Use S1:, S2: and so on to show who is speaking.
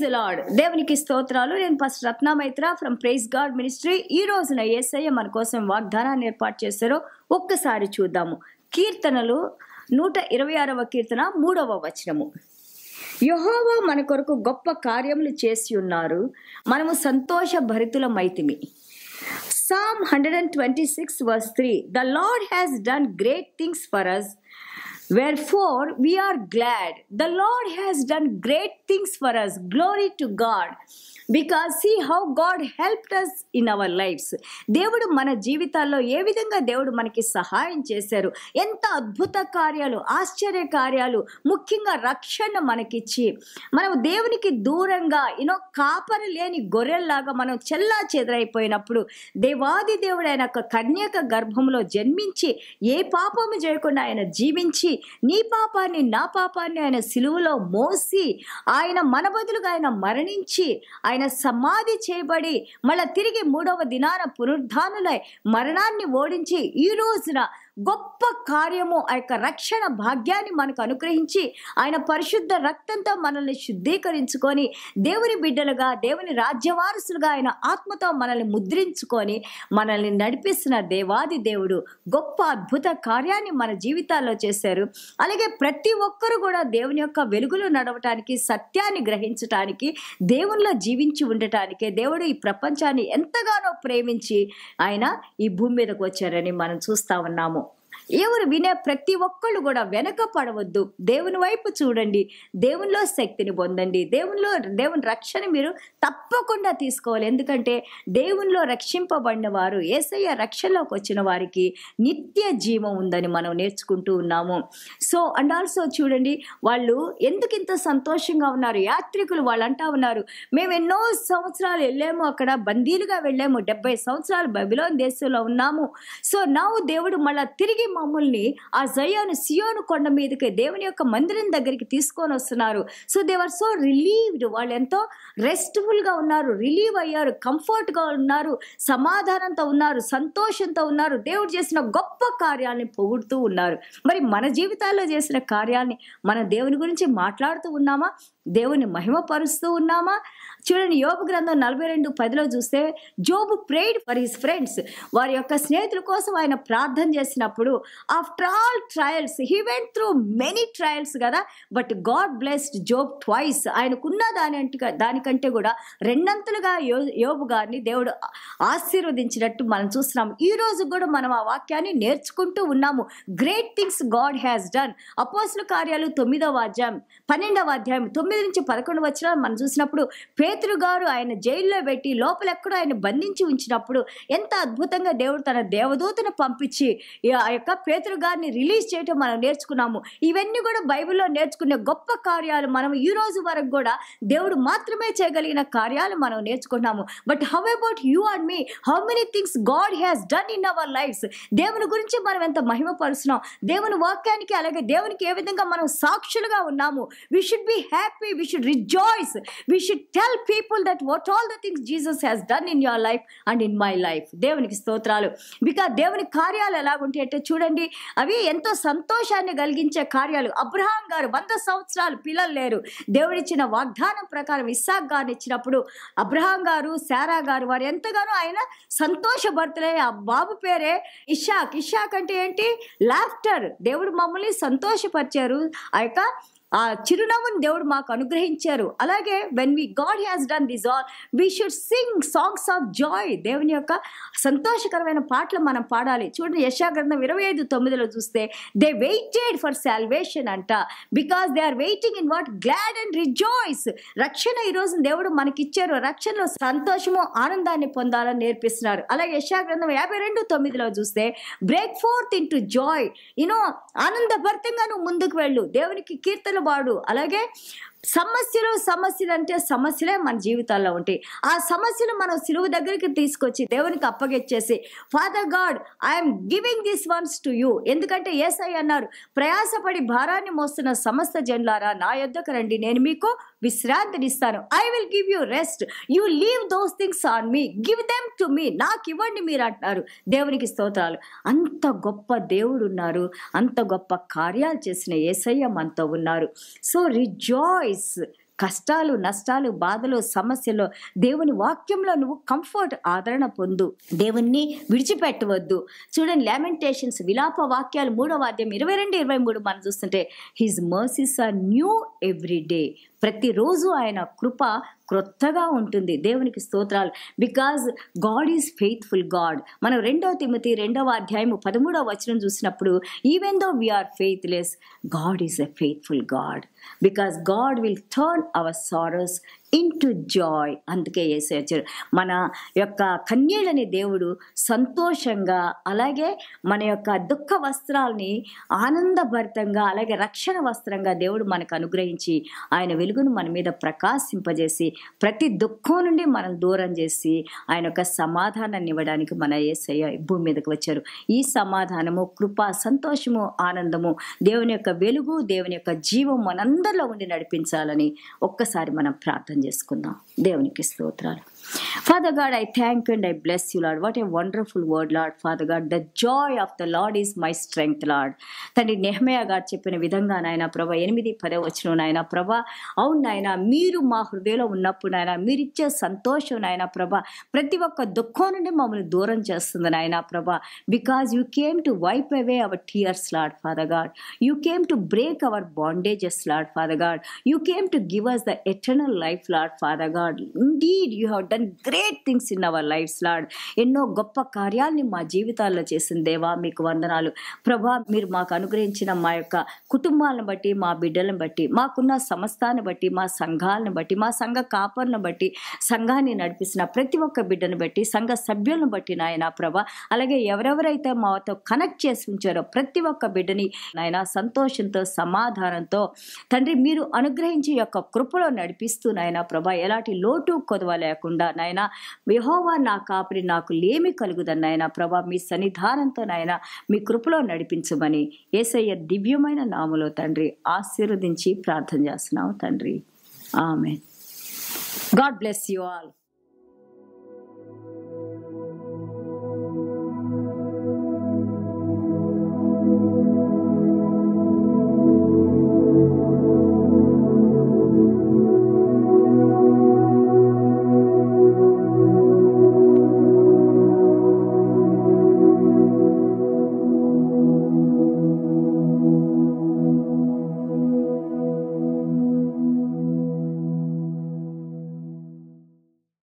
S1: Praise lord దేవునికి స్తోత్రాలు నేను first Ratnamaitra from praise God ministry ఈ రోజున ఏసయ్య మన కోసం వాగ్దానాన్ని ఏర్పాటు చేశారో ఒక్కసారి చూద్దాము కీర్తనలు నూట ఇరవై ఆరవ కీర్తన మూడవ వచనము యహోవా మన కొరకు గొప్ప కార్యములు చేసి ఉన్నారు మనము సంతోష భరితుల మైతిమి psalm hundred and twenty six verse three the Lord has done great things for us Wherefore, we are glad. The Lord has done great things for us. Glory to God. Because see how God help us in our lives దేవుడు మన జీవితాల్లో ఏ విధంగా దేవుడు మనకి సహాయం చేశారు ఎంత అద్భుత కార్యాలు ఆశ్చర్య కార్యాలు ముఖ్యంగా రక్షణ మనకిచ్చి మనం దేవునికి దూరంగా యూనో కాపరి లేని గొర్రెల్లాగా మనం చెల్లా చెదరైపోయినప్పుడు దేవాది దేవుడైన ఒక కన్యక గర్భంలో జన్మించి ఏ పాపము చేయకుండా ఆయన జీవించి నీ పాపాన్ని నా పాపాన్ని ఆయన సిలువలో మోసి ఆయన మన బదులుగా ఆయన మరణించి ఆయన ఆయన సమాధి చేయబడి మళ్ళా తిరిగి మూడవ దినాన పునరుద్ధానులై మరణాన్ని ఓడించి ఈ రోజున గొప్ప కార్యము ఆ యొక్క రక్షణ భాగ్యాన్ని మనకు అనుగ్రహించి ఆయన పరిశుద్ధ రక్తంతో మనల్ని శుద్ధీకరించుకొని దేవుని బిడ్డలుగా దేవుని రాజ్యవారసులుగా ఆయన ఆత్మతో మనల్ని ముద్రించుకొని మనల్ని నడిపిస్తున్న దేవాది దేవుడు గొప్ప అద్భుత కార్యాన్ని మన జీవితాల్లో చేశారు అలాగే ప్రతి ఒక్కరు కూడా దేవుని యొక్క వెలుగులో నడవటానికి సత్యాన్ని గ్రహించటానికి దేవునిలో జీవించి ఉండటానికి దేవుడు ఈ ప్రపంచాన్ని ఎంతగానో ప్రేమించి ఆయన ఈ భూమి మీదకు వచ్చారని మనం చూస్తా ఉన్నాము ఎవరు వినే ప్రతి ఒక్కళ్ళు కూడా వెనక పడవద్దు దేవుని వైపు చూడండి దేవునిలో శక్తిని పొందండి దేవునిలో దేవుని రక్షణ మీరు తప్పకుండా తీసుకోవాలి ఎందుకంటే దేవునిలో రక్షింపబడిన వారు ఏసయ్య రక్షణలోకి వచ్చిన వారికి నిత్య జీవం ఉందని మనం నేర్చుకుంటూ ఉన్నాము సో అండ్ ఆల్సో చూడండి వాళ్ళు ఎందుకు ఇంత సంతోషంగా ఉన్నారు యాత్రికులు వాళ్ళు అంటా ఉన్నారు మేము ఎన్నో సంవత్సరాలు వెళ్ళాము అక్కడ బందీలుగా వెళ్ళాము డెబ్బై సంవత్సరాలు బబిలోన్ దేశంలో ఉన్నాము సో నా దేవుడు మళ్ళీ తిరిగి మమ్మల్ని ఆ జయోను సియోను కొండ మీదకి దేవుని యొక్క మందిరం దగ్గరికి తీసుకొని వస్తున్నారు సో దే సో రిలీవ్డ్ వాళ్ళు ఎంతో రెస్ట్ఫుల్గా ఉన్నారు రిలీవ్ అయ్యారు కంఫర్ట్గా ఉన్నారు సమాధానంతో ఉన్నారు సంతోషంతో ఉన్నారు దేవుడు చేసిన గొప్ప కార్యాలని పొగుడుతూ ఉన్నారు మరి మన జీవితాల్లో చేసిన కార్యాలని మన దేవుని గురించి మాట్లాడుతూ ఉన్నామా దేవుని మహిమపరుస్తూ ఉన్నామా చూడండి యోబు గ్రంథం నలభై రెండు పదిలో చూస్తే Job prayed for his friends వారి యొక్క స్నేహితుల కోసం ఆయన ప్రార్థన చేసినప్పుడు after all trials he went through many trials కదా but God blessed Job twice ఆయనకున్న దాని దానికంటే కూడా రెండంతలుగా యో యోబు గారిని దేవుడు ఆశీర్వదించినట్టు మనం చూస్తున్నాము ఈ రోజు కూడా మనం ఆ వాక్యాన్ని నేర్చుకుంటూ ఉన్నాము great things God has done అపోసుల కార్యాలు తొమ్మిదవ అధ్యాయం పన్నెండవ అధ్యాయం తొమ్మిది నుంచి పదకొండు వచ్చిన మనం చూసినప్పుడు పే పేతురు గారు ఆయన జైల్లో పెట్టి లోపలెక్కడో ఆయన బంధించి ఉంచినప్పుడు ఎంత అద్భుతంగా దేవుడు తన దేవదూతను పంపించి ఆ యొక్క పేతులు గారిని రిలీజ్ చేయటం మనం నేర్చుకున్నాము ఇవన్నీ కూడా బైబిల్లో నేర్చుకునే గొప్ప కార్యాలు మనం ఈ రోజు వరకు కూడా దేవుడు మాత్రమే చేయగలిగిన కార్యాలు మనం నేర్చుకున్నాము but how about you and me how many things God has done in our lives దేవుని గురించి మనం ఎంత మహిమపరుస్తున్నాం దేవుని వాక్యానికి అలాగే దేవునికి ఏ విధంగా మనం సాక్షులుగా ఉన్నాము we should be happy we should rejoice we should tell people that what all the things Jesus has done in your life and in my life దేవునికి స్తోత్రాలు బికాస్ దేవుని కార్యాలు ఎలాగుంటాయి అంటే చూడండి అవి ఎంతో సంతోషాన్ని కలిగించే కార్యాలు అబ్రహాం గారు వంద సంవత్సరాలు పిల్లలు లేరు దేవుడిచ్చిన వాగ్దానం ప్రకారం ఇస్సాక్ గారిని ఇచ్చినప్పుడు అబ్రహాం గారు శారా గారు వారు ఎంతగానో ఆయన సంతోషభర్తలే ఆ బాబు పేరే ఇషాక్ ఇషాక్ అంటే ఏంటి లాఫ్టర్ దేవుడు మమ్మల్ని సంతోషపరిచారు ఆ యొక్క ఆ చిరునవ్వుని దేవుడు మాకు అనుగ్రహించారు అలాగే when we God has done this all we should sing songs of joy దేవుని యొక్క సంతోషకరమైన పాటలు మనం పాడాలి చూడండి యశాగ్రంథం ఇరవై ఐదు తొమ్మిదిలో చూస్తే దే వెయిటెడ్ ఫర్ శాల్వేషన్ అంట because they are waiting in what glad and rejoice రక్షణ ఈరోజు దేవుడు మనకిచ్చారు రక్షణలో సంతోషము ఆనందాన్ని పొందాలని నేర్పిస్తున్నారు అలాగే యశాగ్రంథం యాభై రెండు తొమ్మిదిలో చూస్తే break forth into joy you know ఆనందభరితంగా నువ్వు ముందుకు వెళ్ళు దేవునికి కీర్తన సమస్యలు వాడు అలాగే సమస్యలు సమస్యలు అంటే సమస్యలే మన జీవితాల్లో ఉంటాయి ఆ సమస్యలు మనం సిలువు దగ్గరికి తీసుకొచ్చి దేవునికి అప్పగించేసి Father God I'm giving this ones to you ఎందుకంటే ఏసై అన్నారు ప్రయాసపడి భారాన్ని మోస్తున్న సమస్త జన్లారా నా యొద్దకు రండి నేను మీకు విశ్రాంతినిస్తాను I will give you rest you leave those things on me give them to me నాకు ఇవ్వండి మీరు అంటున్నారు దేవునికి స్తోత్రాలు అంత గొప్ప దేవుడు ఉన్నారు అంత గొప్ప కార్యాలు చేసిన ఏసయ్య మనతో ఉన్నారు సో రిజాయిస్ కష్టాలు నష్టాలు బాధలు సమస్యలు దేవుని వాక్యంలో నువ్వు కంఫర్ట్ ఆదరణ పొందు దేవుణ్ణి విడిచిపెట్టవద్దు చూడండి లామెంటేషన్స్ విలాప వాక్యాలు మూడవ అధ్యాయం ఇరవై రెండు ఇరవై మూడు మనం చూస్తుంటే his mercies are new every day ప్రతిరోజు ఆయన కృప క్రొత్తగా ఉంటుంది దేవునికి స్తోత్రాలు because God is faithful God మనం రెండవ తిమ్మతి రెండవ అధ్యాయము పదమూడవ వచనం చూసినప్పుడు even though we are faithless God is a faithful God because God will turn our sorrows into joy అందుకే వేసేచ్చారు మన యొక్క కన్యలని దేవుడు సంతోషంగా అలాగే మన యొక్క దుఃఖ వస్త్రాలని ఆనందభరితంగా అలాగే రక్షణ వస్త్రంగా దేవుడు మనకు అనుగ్రహించి ఆయన వెలుగును మన మీద ప్రకాశింపజేసి ప్రతి దుఃఖం నుండి మనం దూరం చేసి ఆయన యొక్క సమాధానాన్ని ఇవ్వడానికి మన ఏసయ్య భూమి మీదకి వచ్చారు ఈ సమాధానము కృప సంతోషము ఆనందము దేవుని యొక్క వెలుగు దేవుని యొక్క జీవం మనందరిలో ఉండి నడిపించాలని ఒక్కసారి మనం ప్రార్థన ప్రార్థన చేసుకుందాం దేవునికి స్తోత్రాలు Father God, I thank and I bless you, Lord. What a wonderful word, Lord, Father God. The joy of the Lord is my strength, Lord. Tandi Nehemiah God chepin vidanga naina prava yenmidi padavachno naina prava aun naina miru mahurdelo unnappu naina miricha santosho naina prava prativaka dukkonundi mamulu dooram chestundi prava because you came to wipe away our tears, Lord, Father God. You came to break our bondages, Lord, Father God. You came to give us the eternal life, Lord, Father God. Indeed, you have done done great things in our lives Lord ఎన్నో గొప్ప కార్యాలని మా జీవితాల్లో చేసిన దేవా మీకు వందనాలు ప్రభా మీరు మాకు అనుగ్రహించిన మా యొక్క కుటుంబాలను బట్టి మా బిడ్డలను బట్టి మాకున్న సంస్థాన్ని బట్టి మా సంఘాలను బట్టి మా సంఘ కాపర్ను బట్టి సంఘాన్ని నడిపిస్తున్న ప్రతి ఒక్క బిడ్డను బట్టి సంఘ సభ్యులను బట్టి నాయన ప్రభా అలాగే ఎవరెవరైతే మాతో కనెక్ట్ చేసి ఉంచారో ప్రతి ఒక్క బిడ్డని నాయన సంతోషంతో సమాధానంతో తండ్రి మీరు అనుగ్రహించి యొక్క కృపలో నడిపిస్తూ నాయన ప్రభా ఎలాంటి లోటు కొదవ లేకుండా నాయన యహోవా నా కాపరి నాకు లేమి కలుగుదని నాయన ప్రభా మీ సన్నిధానంతో నాయన మీ కృపలో నడిపించమని ఏసయ్య దివ్యమైన నామలో తండ్రి ఆశీర్వదించి ప్రార్థన చేస్తున్నావు తండ్రి ఆమె గాడ్ బ్లెస్ యు ఆల్